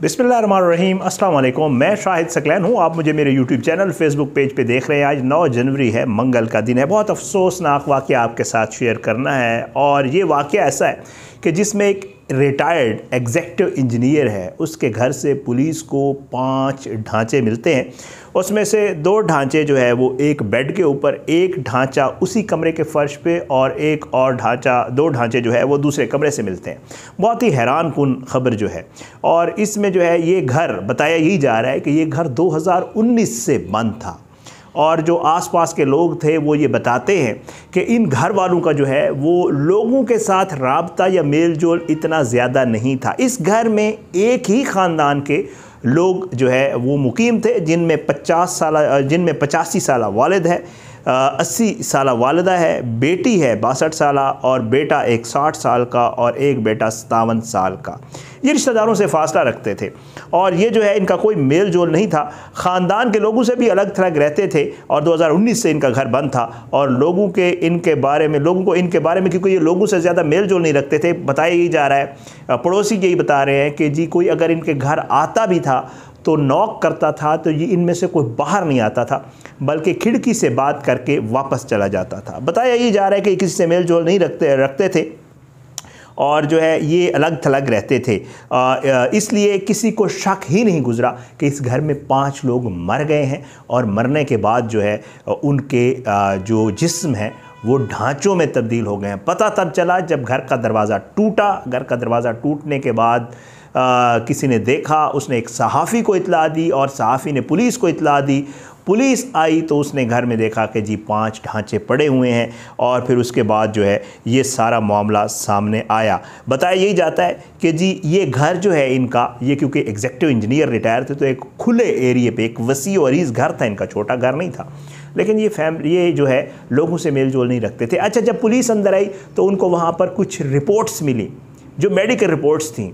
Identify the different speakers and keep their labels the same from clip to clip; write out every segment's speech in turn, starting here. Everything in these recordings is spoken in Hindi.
Speaker 1: बिसमीम अल्लाम मैं शाहिद सकलैन हूँ आप मुझे मेरे यूट्यूब चैनल फेसबुक पेज पे देख रहे हैं आज 9 जनवरी है मंगल का दिन है बहुत अफसोसनाक वाक़ आपके साथ शेयर करना है और ये वाक़ ऐसा है कि जिसमें एक रिटायर्ड एग्जेक्टिव इंजीनियर है उसके घर से पुलिस को पांच ढांचे मिलते हैं उसमें से दो ढांचे जो है वो एक बेड के ऊपर एक ढांचा उसी कमरे के फर्श पे और एक और ढांचा दो ढांचे जो है वो दूसरे कमरे से मिलते हैं बहुत ही हैरान कन खबर जो है और इसमें जो है ये घर बताया ही जा रहा है कि ये घर 2019 से बंद था और जो आसपास के लोग थे वो ये बताते हैं कि इन घर वालों का जो है वो लोगों के साथ रबता या मेल जोल इतना ज़्यादा नहीं था इस घर में एक ही ख़ानदान के लोग जो है वो मुकीम थे जिनमें पचास साल जिनमें पचासी साल वालद है अस्सी साल वालदा है बेटी है बासठ साल और बेटा एक साठ साल का और एक बेटा सतावन साल का ये रिश्तेदारों से फासला रखते थे और ये जो है इनका कोई मेल जोल नहीं था ख़ानदान के लोगों से भी अलग थलग रहते थे और 2019 से इनका घर बंद था और लोगों के इनके बारे में लोगों को इनके बारे में क्योंकि ये लोगों से ज़्यादा मेल जोल नहीं रखते थे बताया ही जा रहा है पड़ोसी यही बता रहे हैं कि जी कोई अगर इनके घर आता भी था तो नॉक करता था तो ये इनमें से कोई बाहर नहीं आता था बल्कि खिड़की से बात करके वापस चला जाता था बताया ये जा रहा है कि किसी से मेल जोल नहीं रखते रखते थे और जो है ये अलग थलग रहते थे इसलिए किसी को शक ही नहीं गुजरा कि इस घर में पांच लोग मर गए हैं और मरने के बाद जो है उनके जो जिस्म है वो ढांचों में तब्दील हो गए हैं पता तब चला जब घर का दरवाज़ा टूटा घर का दरवाज़ा टूटने के बाद किसी ने देखा उसने एक सहाफ़ी को इतला दी और सहाफ़ी ने पुलिस को इतला दी पुलिस आई तो उसने घर में देखा कि जी पांच ढांचे पड़े हुए हैं और फिर उसके बाद जो है ये सारा मामला सामने आया बताया यही जाता है कि जी ये घर जो है इनका ये क्योंकि एग्जेक्टिव इंजीनियर रिटायर थे तो एक खुले एरिए पे एक वसी और ईज घर था इनका छोटा घर नहीं था लेकिन ये फैमिली ये जो है लोगों से मेल जोल नहीं रखते थे अच्छा जब पुलिस अंदर आई तो उनको वहाँ पर कुछ रिपोर्ट्स मिली जो मेडिकल रिपोर्ट्स थी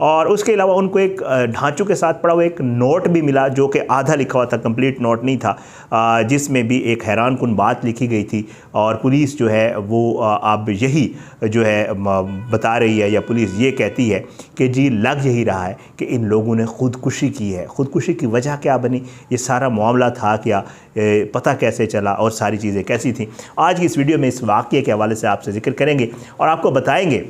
Speaker 1: और उसके अलावा उनको एक ढांचू के साथ पड़ा हुआ एक नोट भी मिला जो कि आधा लिखा हुआ था कंप्लीट नोट नहीं था जिसमें भी एक हैरान कन बात लिखी गई थी और पुलिस जो है वो अब यही जो है बता रही है या पुलिस ये कहती है कि जी लग यही रहा है कि इन लोगों ने खुदकुशी की है खुदकुशी की वजह क्या बनी ये सारा मामला था क्या पता कैसे चला और सारी चीज़ें कैसी थी आज की इस वीडियो में इस वाक्य के हवाले से आपसे जिक्र करेंगे और आपको बताएँगे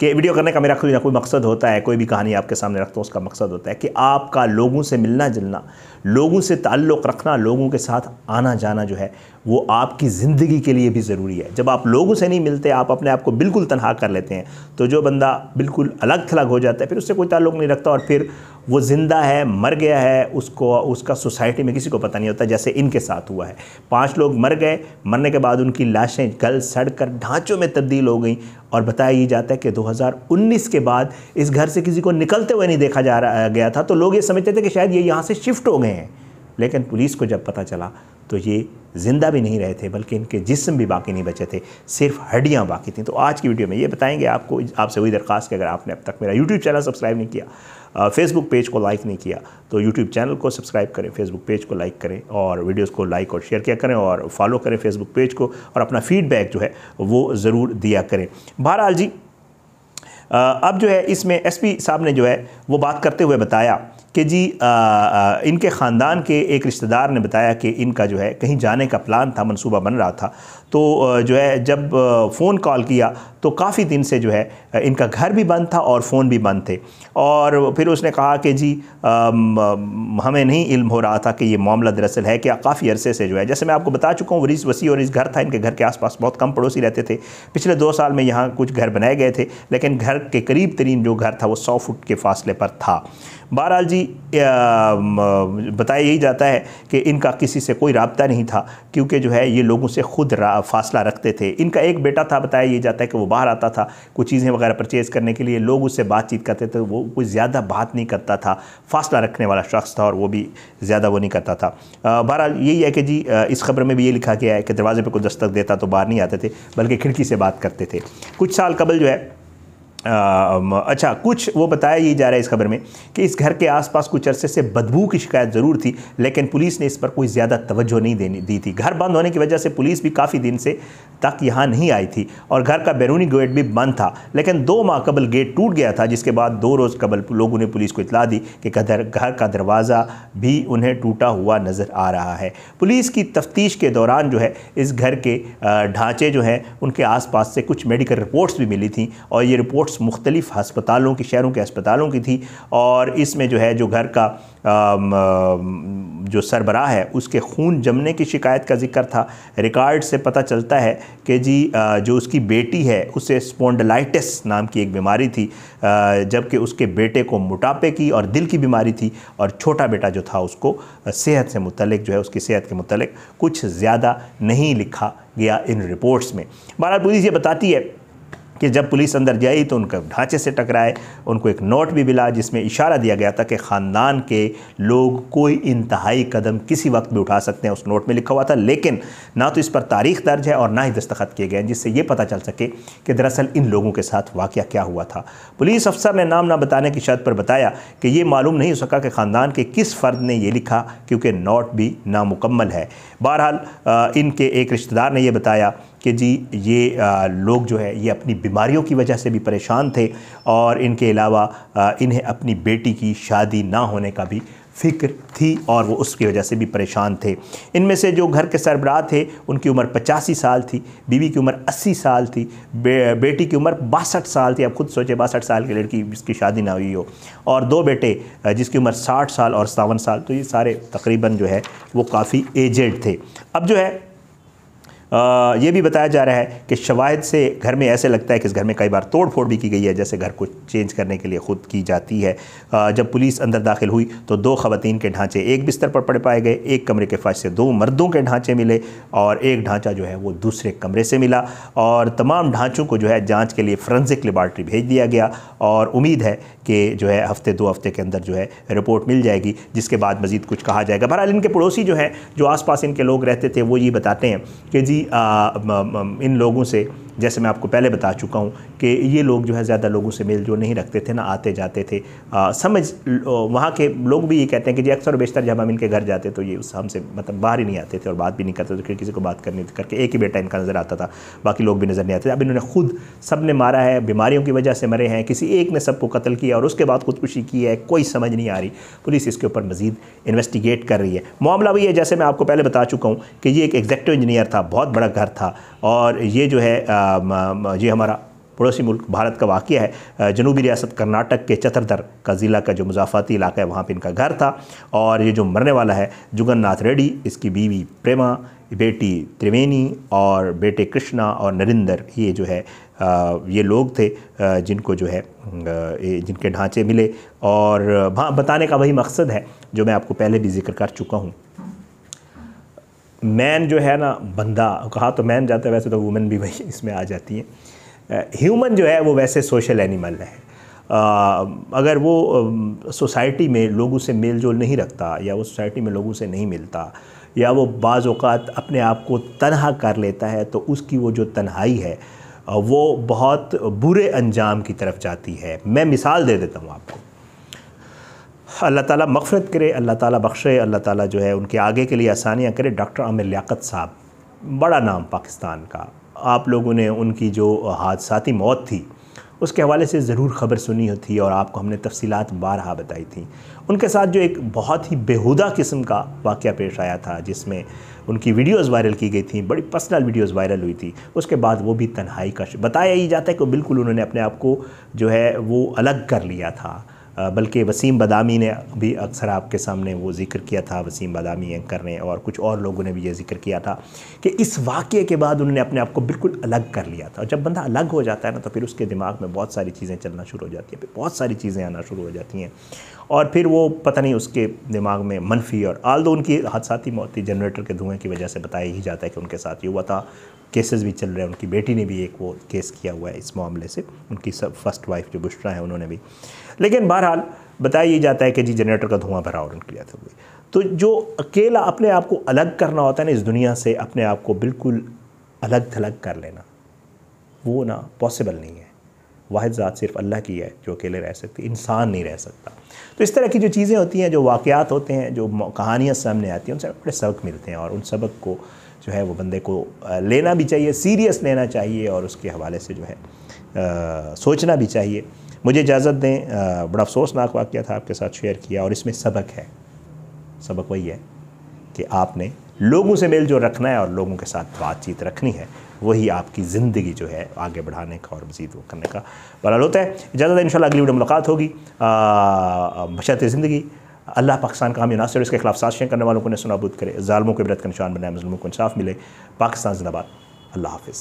Speaker 1: कि वीडियो करने का मेरा कोई ना कोई मकसद होता है कोई भी कहानी आपके सामने रखता हूँ उसका मकसद होता है कि आपका लोगों से मिलना जुलना लोगों से ताल्लुक़ रखना लोगों के साथ आना जाना जो है वो आपकी ज़िंदगी के लिए भी ज़रूरी है जब आप लोगों से नहीं मिलते आप अपने आप को बिल्कुल तनहा कर लेते हैं तो जो बंदा बिल्कुल अलग थलग हो जाता है फिर उससे कोई ताल्लुक नहीं रखता और फिर वो ज़िंदा है मर गया है उसको उसका सोसाइटी में किसी को पता नहीं होता जैसे इनके साथ हुआ है पाँच लोग मर गए मरने के बाद उनकी लाशें गल सड़ कर ढांचों में तब्दील हो गई और बताया ये जाता है कि 2019 के बाद इस घर से किसी को निकलते हुए नहीं देखा जा रहा गया था तो लोग ये समझते थे कि शायद ये यहाँ से शिफ्ट हो गए हैं लेकिन पुलिस को जब पता चला तो ये ज़िंदा भी नहीं रहे थे बल्कि इनके जिस्म भी बाकी नहीं बचे थे सिर्फ हड्डियाँ बाकी थी तो आज की वीडियो में ये बताएंगे आपको आपसे वही दरख्वास्त कि अगर आपने अब तक मेरा यूट्यूब चैनल सब्सक्राइब नहीं किया फेसबुक पेज को लाइक नहीं किया तो यूट्यूब चैनल को सब्सक्राइब करें फेसबुक पेज को लाइक करें और वीडियोज़ को लाइक और शेयर किया करें और फॉलो करें फेसबुक पेज को और अपना फीडबैक जो है वो ज़रूर दिया करें बहरहाल जी अब जो है इसमें एसपी साहब ने जो है वो बात करते हुए बताया कि जी आ, आ, इनके ख़ानदान के एक रिश्तेदार ने बताया कि इनका जो है कहीं जाने का प्लान था मनसूबा बन रहा था तो जो है जब फ़ोन कॉल किया तो काफ़ी दिन से जो है इनका घर भी बंद था और फ़ोन भी बंद थे और फिर उसने कहा कि जी हमें नहीं इल्म हो रहा था कि ये मामला दरअसल है क्या काफ़ी अरसे से जो है जैसे मैं आपको बता चुका हूँ वरीज वसी और इस घर था इनके घर के आसपास बहुत कम पड़ोसी रहते थे पिछले दो साल में यहाँ कुछ घर बनाए गए थे लेकिन घर के करीब तरीन जो घर था वो सौ फुट के फासले पर था बहरहाल जी बताया यही जाता है कि इनका किसी से कोई रबता नहीं था क्योंकि जो है ये लोगों से खुद रा फ़ासला रखते थे इनका एक बेटा था बताया ये जाता है कि वो बाहर आता था कुछ चीज़ें वगैरह परचेज़ करने के लिए लोग उससे बातचीत करते थे वो कुछ ज़्यादा बात नहीं करता था फासला रखने वाला शख्स था और वो भी ज़्यादा वो नहीं करता था बहरहाल यही है कि जी इस खबर में भी ये लिखा गया है कि दरवाजे पर कोई दस्तक देता तो बाहर नहीं आते थे बल्कि खिड़की से बात करते थे कुछ साल कबल जो है अच्छा कुछ वो बताया ही जा रहा है इस खबर में कि इस घर के आसपास कुछ अरसे से बदबू की शिकायत ज़रूर थी लेकिन पुलिस ने इस पर कोई ज़्यादा तवज्जो नहीं देनी दी थी घर बंद होने की वजह से पुलिस भी काफ़ी दिन से तक यहाँ नहीं आई थी और घर का बैरूनी गेट भी बंद था लेकिन दो माह कबल गेट टूट गया था जिसके बाद दो रोज़ कबल लोगों ने पुलिस को इतला दी कि घर का दरवाज़ा भी उन्हें टूटा हुआ नज़र आ रहा है पुलिस की तफ्तीश के दौरान जो है इस घर के ढांचे जो हैं उनके आसपास से कुछ मेडिकल रिपोर्ट्स भी मिली थी और ये रिपोर्ट रिपोर्ट्स मुख्तलिफ़ हस्पतालों की शहरों के अस्पतालों की थी और इसमें जो है जो घर का जो सरबराह है उसके खून जमने की शिकायत का जिक्र था रिकॉर्ड से पता चलता है कि जी जो उसकी बेटी है उसे स्पॉन्डलाइटिस नाम की एक बीमारी थी जबकि उसके बेटे को मोटापे की और दिल की बीमारी थी और छोटा बेटा जो था उसको सेहत से मुतलक जो है उसकी सेहत के मुतलक कुछ ज़्यादा नहीं लिखा गया इन रिपोर्ट्स में बहरहाल पुलिस ये बताती है कि जब पुलिस अंदर जाए तो उनका ढांचे से टकराए उनको एक नोट भी मिला जिसमें इशारा दिया गया था कि ख़ानदान के लोग कोई इंतहाई कदम किसी वक्त भी उठा सकते हैं उस नोट में लिखा हुआ था लेकिन ना तो इस पर तारीख दर्ज है और ना ही दस्तखत किए गए हैं जिससे ये पता चल सके कि दरअसल इन लोगों के साथ वाक़ क्या हुआ था पुलिस अफसर ने नाम ना बताने की शर्त पर बताया कि ये मालूम नहीं हो सका कि ख़ानदान के किस फ़र्द ने यह लिखा क्योंकि नोट भी नामुकम्मल है बहरहाल इनके एक रिश्तेदार ने यह बताया कि जी ये लोग जो है ये अपनी बीमारियों की वजह से भी परेशान थे और इनके अलावा इन्हें अपनी बेटी की शादी ना होने का भी फिक्र थी और वो उसकी वजह से भी परेशान थे इनमें से जो घर के सरबराह थे उनकी उम्र पचासी साल थी बीवी की उम्र अस्सी साल थी बे, बेटी की उम्र बासठ साल थी आप खुद सोचे बासठ साल की लड़की जिसकी शादी ना हुई हो और दो बेटे जिसकी उम्र साठ साल और सतावन साल तो ये सारे तकरीबन जो है वो काफ़ी एजेड थे अब जो है ये भी बताया जा रहा है कि शवाहद से घर में ऐसे लगता है कि इस घर में कई बार तोड़ फोड़ भी की गई है जैसे घर को चेंज करने के लिए खुद की जाती है जब पुलिस अंदर दाखिल हुई तो दो खवतिन के ढांचे एक बिस्तर पर पड़ पाए गए एक कमरे के फर्श से दो मर्दों के ढांचे मिले और एक ढांचा जो है वो दूसरे कमरे से मिला और तमाम ढांचों को जो है जाँच के लिए फ्रेंसिक लेबार्ट्री भेज दिया गया और उम्मीद है कि जो है हफ्ते दो हफ्ते के अंदर जो है रिपोर्ट मिल जाएगी जिसके बाद मजीद कुछ कहा जाएगा बहरहाल इनके पड़ोसी जो हैं जो आस इनके लोग रहते थे वो ये बताते हैं कि जी इन लोगों से जैसे मैं आपको पहले बता चुका हूँ कि ये लोग जो है ज़्यादा लोगों से मेल जो नहीं रखते थे ना आते जाते थे आ, समझ वहाँ के लोग भी ये कहते हैं कि जी अक्सर बेशतर जब हम इनके घर जाते तो ये उस हमसे मतलब बाहर ही नहीं आते थे और बात भी नहीं करते थे किसी को बात करनी करके एक ही बेटा इनका नज़र आता था बाकी लोग भी नज़र नहीं आते थे अब इन्होंने खुद सब ने मारा है बीमारियों की वजह से मरे हैं किसी एक ने सबको कत्ल किया और उसके बाद खुदकुशी की है कोई समझ नहीं आ रही पुलिस इसके ऊपर मजीद इन्वेस्टिगेट कर रही है मामला भी है जैसे मैं आपको पहले बता चुका हूँ कि ये एक एग्जेक्टिव इंजीनियर था बहुत बड़ा घर था और ये जो है ये हमारा पड़ोसी मुल्क भारत का वाक़ है जनूबी रियासत कर्नाटक के चतरदर का ज़िला का जो मुजाफाती इलाका है वहाँ पर इनका घर था और ये जो मरने वाला है जुगन्नाथ रेड्डी इसकी बीवी प्रेमा बेटी त्रिवेणी और बेटे कृष्णा और नरिंदर ये जो है ये लोग थे जिनको जो है जिनके ढांचे मिले और बताने का वही मकसद है जो मैं आपको पहले भी जिक्र कर चुका हूँ मैन जो है ना बंदा कहा तो मैन जाता है वैसे तो वुमेन भी वही इसमें आ जाती हैं ह्यूमन जो है वो वैसे सोशल एनिमल है आ, अगर वो सोसाइटी में लोगों से मेल जोल नहीं रखता या वो सोसाइटी में लोगों से नहीं मिलता या वो बाज़ात अपने आप को तनहा कर लेता है तो उसकी वो जो तन्हाई है वो बहुत बुरे अंजाम की तरफ जाती है मैं मिसाल दे देता हूँ आपको अल्लाह ताला मगफरत करे अल्लाह ताला बख्शे अल्लाह ताला जो है उनके आगे के लिए आसानियाँ करे डॉक्टर आमिर लियाकत साहब बड़ा नाम पाकिस्तान का आप लोगों ने उनकी जो हादसाती मौत थी उसके हवाले से ज़रूर ख़बर सुनी थी और आपको हमने तफसीत बारहा बताई थी उनके साथ जो एक बहुत ही बेहुदा किस्म का वाक़ पेश आया था जिसमें उनकी वीडियोस वायरल की गई थी बड़ी पर्सनल वीडियोस वायरल हुई थी उसके बाद वो भी तन्हाई का बताया ही जाता है कि बिल्कुल उन्होंने अपने आप को जो है वो अलग कर लिया था बल्कि वसीम बदामी ने भी अक्सर आपके सामने वो जिक्र किया था वसीम बदामी एंकर ने और कुछ और लोगों ने भी ये जिक्र किया था कि इस वाक़े के बाद उन्होंने अपने आप को बिल्कुल अलग कर लिया था और जब बंदा अलग हो जाता है ना तो फिर उसके दिमाग में बहुत सारी चीज़ें चलना शुरू हो जाती हैं फिर बहुत सारी चीज़ें आना शुरू हो जाती हैं और फिर वो पता नहीं उसके दिमाग में मनफी और आल दो उनकी हादसाती मौत जनरेटर के धुएँ की वजह से बताया ही जाता है कि उनके साथ ये हुआ था केसेस भी चल रहे हैं उनकी बेटी ने भी एक वो केस किया हुआ है इस मामले से उनकी सब फर्स्ट वाइफ जो बुशरा है उन्होंने भी लेकिन बहर फिलहाल बताया ही जाता है कि जी जनरेटर का धुआं भरा और उनके लिए हो तो जो अकेला अपने आप को अलग करना होता है ना इस दुनिया से अपने आप को बिल्कुल अलग थलग कर लेना वो ना पॉसिबल नहीं है वाहिद ज़ात सिर्फ अल्लाह की है जो अकेले रह सकती इंसान नहीं रह सकता तो इस तरह की जो चीज़ें होती हैं जो वाक़ात होते हैं जो कहानियाँ सामने आती हैं उनसे बड़े सबक मिलते हैं और उन सबक को जो है वो बंदे को लेना भी चाहिए सीरियस लेना चाहिए और उसके हवाले से जो है आ, सोचना भी चाहिए मुझे इजाज़त दें बड़ा अफसोसनाक वाक्य था आपके साथ शेयर किया और इसमें सबक है सबक वही है कि आपने लोगों से मेल जो रखना है और लोगों के साथ बातचीत रखनी है वही आपकी ज़िंदगी जो है आगे बढ़ाने का और मज़ीद वो करने का बहरहाल होता है इजाज़त है इन अगली वीडियो मुलाकात होगी बशत ज़िंदगी अल्लाह पाकिस्तान का हम नासिर इसके खिलाफ साजिशें करने वालों को ने सुनाबूद करे जालमों के बरत का निशान बनाए मजलमों को इंसाफ मिले पाकिस्तान जिंदाबाद अल्लाह हाफिज़